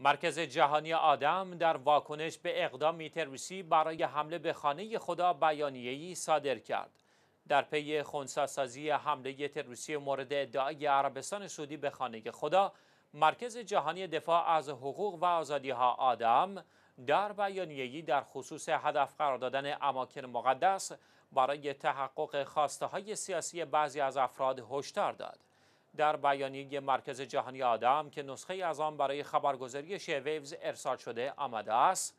مرکز جهانی آدم در واکنش به اقدام تروریستی برای حمله به خانه خدا بیانیه‌ای صادر کرد. در پی خونساسازی حمله تروریستی مورد ادعای عربستان سعودی به خانه خدا، مرکز جهانی دفاع از حقوق و آزادی ها آدم در بیانیه‌ای در خصوص هدف قرار دادن اماکن مقدس برای تحقق خواسته های سیاسی بعضی از افراد هشدار داد. در بیانیه مرکز جهانی آدم که نسخه از آن برای خبرگزاری شیویوز ارسال شده آمده است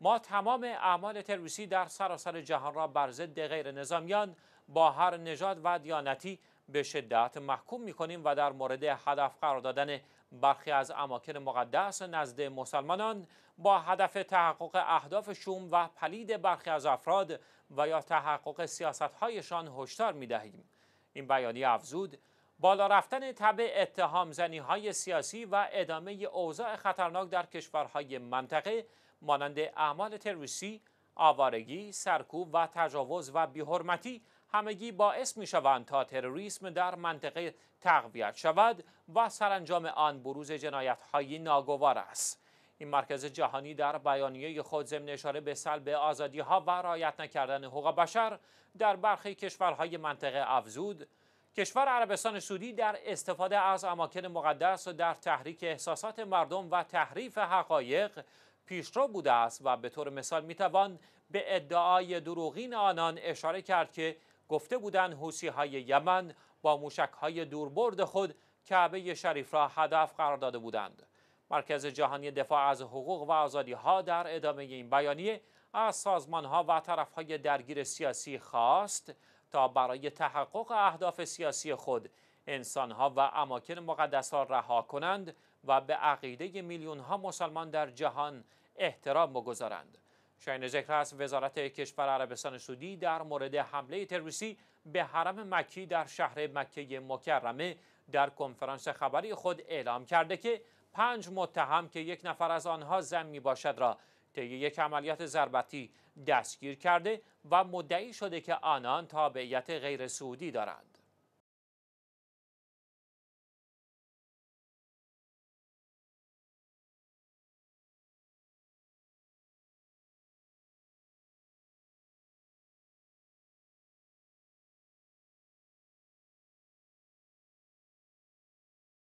ما تمام اعمال تروریستی در سراسر جهان را بر ضد غیر نظامیان با هر نژاد و دیانتی به شدت محکوم می کنیم و در مورد هدف قرار دادن برخی از اماکن مقدس نزد مسلمانان با هدف تحقق اهداف شوم و پلید برخی از افراد و یا تحقق سیاستهایشان هشدار می دهیم. این بیانیه افزود بالا رفتن تبع اتهام زنی های سیاسی و ادامه اوضاع خطرناک در کشورهای منطقه مانند اعمال تروریستی، آوارگی، سرکوب و تجاوز و بیحرمتی همگی باعث می شوند تا تروریسم در منطقه تقویت شود و سرانجام آن بروز جنایت های ناگوار است. این مرکز جهانی در بیانیه خود ضمن اشاره به سلب آزادی ها و رعایت نکردن حقوق بشر در برخی کشورهای منطقه افزود کشور عربستان سعودی در استفاده از اماکن مقدس در تحریک احساسات مردم و تحریف حقایق پیشرو بوده است و به طور مثال میتوان به ادعای دروغین آنان اشاره کرد که گفته بودند های یمن با موشکهای دوربرد خود کعبه شریف را هدف قرار داده بودند مرکز جهانی دفاع از حقوق و آزادی ها در ادامه این بیانیه از سازمان ها و طرف های درگیر سیاسی خواست تا برای تحقق اهداف سیاسی خود انسانها و اماکن مقدس را رها کنند و به عقیده میلیون ها مسلمان در جهان احترام بگذارند. شاین ذکر است وزارت کشور عربستان سعودی در مورد حمله تروریستی به حرم مکی در شهر مکه مکرمه در کنفرانس خبری خود اعلام کرده که پنج متهم که یک نفر از آنها زن می باشد را طی یک عملیات ضربتی دستگیر کرده و مدعی شده که آنان تابعیت غیر سعودی دارند.